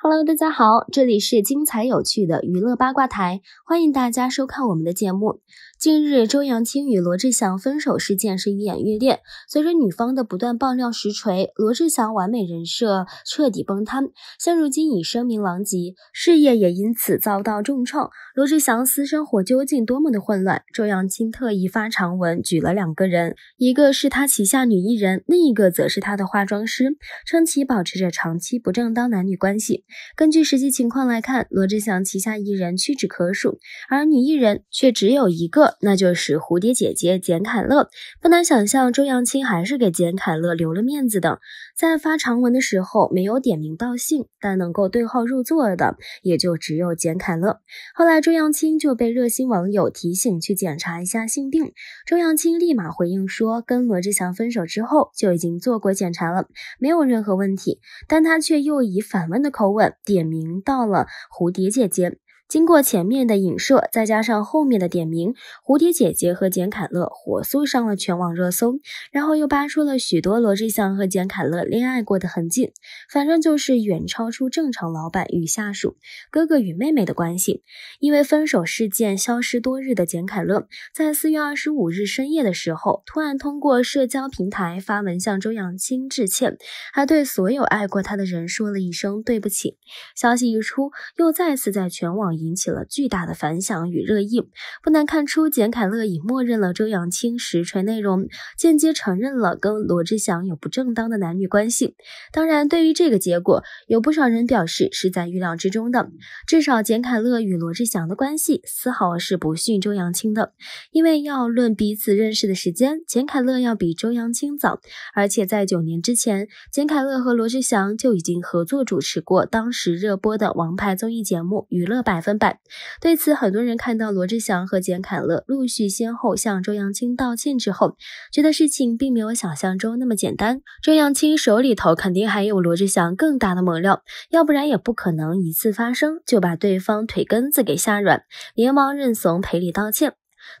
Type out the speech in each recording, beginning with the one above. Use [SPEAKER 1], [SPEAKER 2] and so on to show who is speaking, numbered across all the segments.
[SPEAKER 1] Hello，大家好，这里是精彩有趣的娱乐八卦台，欢迎大家收看我们的节目。近日，周扬青与罗志祥分手事件是愈演愈烈。随着女方的不断爆料实锤，罗志祥完美人设彻底崩塌，现如今已声名狼藉，事业也因此遭到重创。罗志祥私生活究竟多么的混乱？周扬青特意发长文举了两个人，一个是他旗下女艺人，另一个则是他的化妆师，称其保持着长期不正当男女关系。根据实际情况来看，罗志祥旗下艺人屈指可数，而女艺人却只有一个。那就是蝴蝶姐姐简凯乐，不难想象周扬青还是给简凯乐留了面子的，在发长文的时候没有点名道姓，但能够对号入座的也就只有简凯乐。后来周扬青就被热心网友提醒去检查一下性病，周扬青立马回应说跟罗志祥分手之后就已经做过检查了，没有任何问题，但他却又以反问的口吻点名到了蝴蝶姐姐。经过前面的影射，再加上后面的点名，蝴蝶姐姐和简凯乐火速上了全网热搜，然后又扒出了许多罗志祥和简凯乐恋爱过的痕迹，反正就是远超出正常老板与下属、哥哥与妹妹的关系。因为分手事件消失多日的简凯乐，在四月二十五日深夜的时候，突然通过社交平台发文向周扬青致歉，还对所有爱过他的人说了一声对不起。消息一出，又再次在全网。引起了巨大的反响与热议，不难看出简凯乐已默认了周扬青实锤内容，间接承认了跟罗志祥有不正当的男女关系。当然，对于这个结果，有不少人表示是在预料之中的。至少简凯乐与罗志祥的关系丝毫是不逊周扬青的，因为要论彼此认识的时间，简凯乐要比周扬青早，而且在九年之前，简凯乐和罗志祥就已经合作主持过当时热播的王牌综艺节目《娱乐百》。对此，很多人看到罗志祥和简凯乐陆续先后向周扬青道歉之后，觉得事情并没有想象中那么简单。周扬青手里头肯定还有罗志祥更大的猛料，要不然也不可能一次发生就把对方腿根子给吓软，连忙认怂赔礼道歉。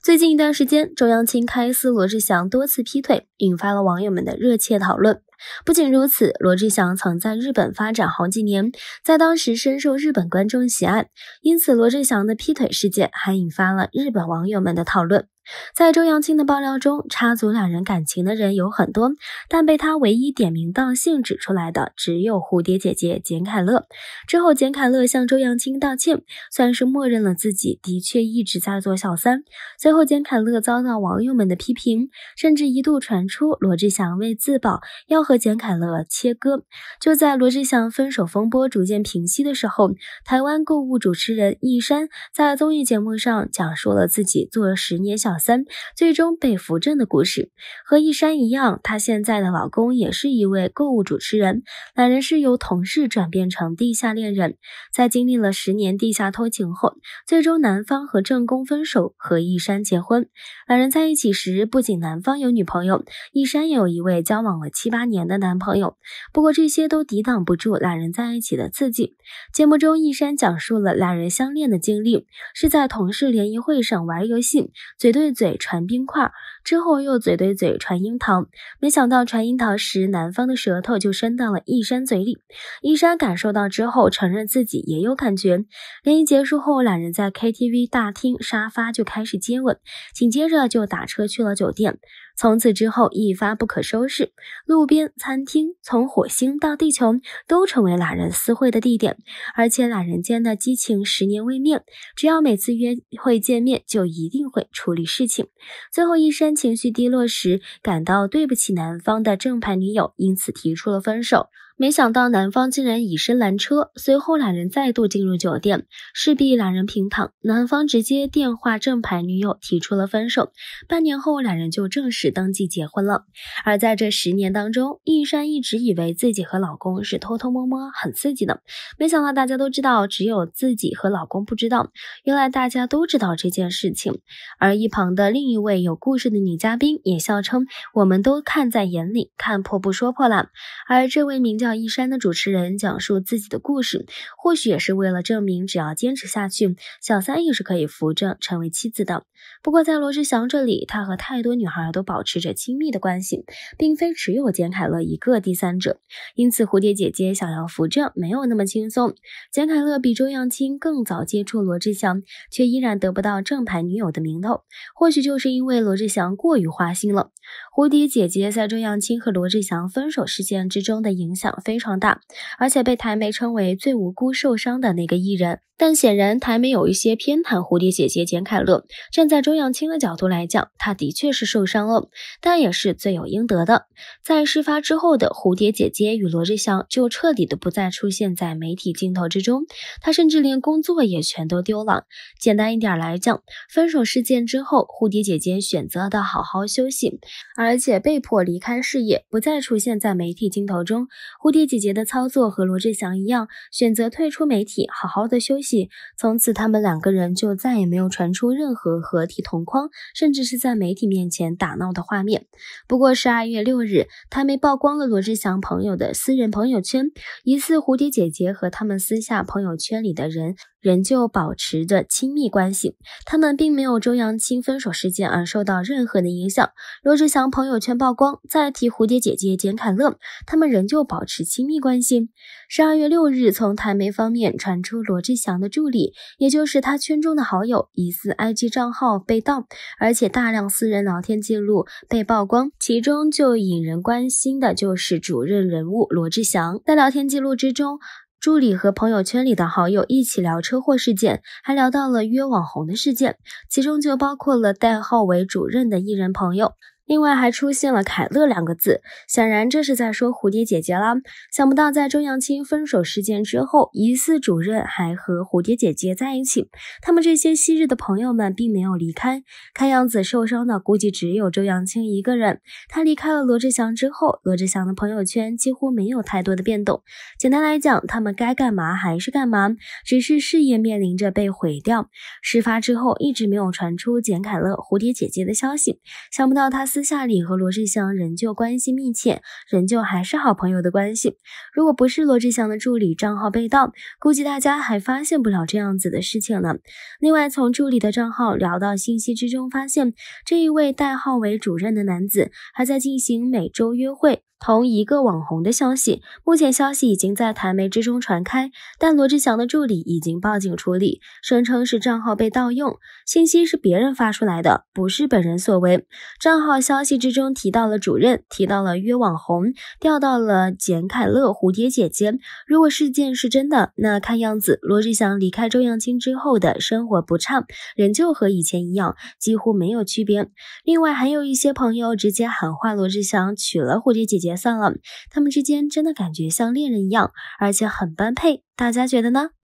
[SPEAKER 1] 最近一段时间，周扬青开撕罗志祥多次劈腿，引发了网友们的热切讨论。不仅如此，罗志祥曾在日本发展好几年，在当时深受日本观众喜爱，因此罗志祥的劈腿事件还引发了日本网友们的讨论。在周扬青的爆料中，插足两人感情的人有很多，但被他唯一点名道姓指出来的只有蝴蝶姐姐简凯乐。之后，简凯乐向周扬青道歉，算是默认了自己的确一直在做小三。随后，简凯乐遭到网友们的批评，甚至一度传出罗志祥为自保要和简凯乐切割。就在罗志祥分手风波逐渐平息的时候，台湾购物主持人易山在综艺节目上讲述了自己做了十年小。三最终被扶正的故事，和一山一样，她现在的老公也是一位购物主持人。两人是由同事转变成地下恋人，在经历了十年地下偷情后，最终男方和正宫分手，和一山结婚。两人在一起时，不仅男方有女朋友，一山也有一位交往了七八年的男朋友。不过这些都抵挡不住两人在一起的刺激。节目中，一山讲述了两人相恋的经历，是在同事联谊会上玩游戏，嘴对。嘴传冰块。之后又嘴对嘴传樱桃，没想到传樱桃时，男方的舌头就伸到了一山嘴里。一山感受到之后，承认自己也有感觉。联谊结束后，两人在 KTV 大厅沙发就开始接吻，紧接着就打车去了酒店。从此之后一发不可收拾，路边、餐厅，从火星到地球都成为两人私会的地点。而且两人间的激情十年未灭，只要每次约会见面，就一定会处理事情。最后，一山。情绪低落时，感到对不起男方的正牌女友，因此提出了分手。没想到男方竟然以身拦车，随后两人再度进入酒店，势必两人平躺，男方直接电话正牌女友提出了分手。半年后，两人就正式登记结婚了。而在这十年当中，易山一直以为自己和老公是偷偷摸摸，很刺激的。没想到大家都知道，只有自己和老公不知道。原来大家都知道这件事情，而一旁的另一位有故事的女嘉宾也笑称：“我们都看在眼里，看破不说破了。而这位名叫……一山的主持人讲述自己的故事，或许也是为了证明，只要坚持下去，小三也是可以扶正成为妻子的。不过在罗志祥这里，他和太多女孩都保持着亲密的关系，并非只有简凯乐一个第三者。因此，蝴蝶姐姐想要扶正没有那么轻松。简凯乐比周扬青更早接触罗志祥，却依然得不到正牌女友的名头，或许就是因为罗志祥过于花心了。蝴蝶姐姐在周扬青和罗志祥分手事件之中的影响。非常大，而且被台媒称为最无辜受伤的那个艺人。但显然台媒有一些偏袒蝴蝶姐姐简凯乐。站在周扬青的角度来讲，她的确是受伤了，但也是罪有应得的。在事发之后的蝴蝶姐姐与罗志祥就彻底的不再出现在媒体镜头之中，她甚至连工作也全都丢了。简单一点来讲，分手事件之后，蝴蝶姐姐选择的好好休息，而且被迫离开事业，不再出现在媒体镜头中。蝴蝶姐姐的操作和罗志祥一样，选择退出媒体，好好的休息。从此，他们两个人就再也没有传出任何合体同框，甚至是在媒体面前打闹的画面。不过，十二月六日，台媒曝光了罗志祥朋友的私人朋友圈，疑似蝴蝶姐姐和他们私下朋友圈里的人仍旧保持着亲密关系。他们并没有周扬青分手事件而受到任何的影响。罗志祥朋友圈曝光，再提蝴蝶姐姐简凯乐，他们仍旧保持。是亲密关系。十二月六日，从台媒方面传出，罗志祥的助理，也就是他圈中的好友，疑似 IG 账号被盗，而且大量私人聊天记录被曝光。其中就引人关心的就是主任人物罗志祥。在聊天记录之中，助理和朋友圈里的好友一起聊车祸事件，还聊到了约网红的事件，其中就包括了代号为主任的艺人朋友。另外还出现了“凯乐”两个字，显然这是在说蝴蝶姐姐啦。想不到在周扬青分手事件之后，疑似主任还和蝴蝶姐姐在一起。他们这些昔日的朋友们并没有离开，看样子受伤的估计只有周扬青一个人。他离开了罗志祥之后，罗志祥的朋友圈几乎没有太多的变动。简单来讲，他们该干嘛还是干嘛，只是事业面临着被毁掉。事发之后一直没有传出简凯乐、蝴蝶姐姐的消息，想不到他。私下里和罗志祥仍旧关系密切，仍旧还是好朋友的关系。如果不是罗志祥的助理账号被盗，估计大家还发现不了这样子的事情呢。另外，从助理的账号聊到信息之中，发现这一位代号为主任的男子还在进行每周约会同一个网红的消息。目前消息已经在台媒之中传开，但罗志祥的助理已经报警处理，声称是账号被盗用，信息是别人发出来的，不是本人所为。账号。消息之中提到了主任，提到了约网红，调到了简凯乐蝴蝶姐姐。如果事件是真的，那看样子罗志祥离开周扬青之后的生活不畅，仍旧和以前一样，几乎没有区别。另外，还有一些朋友直接喊话罗志祥娶了蝴蝶姐姐算了，他们之间真的感觉像恋人一样，而且很般配。大家觉得呢？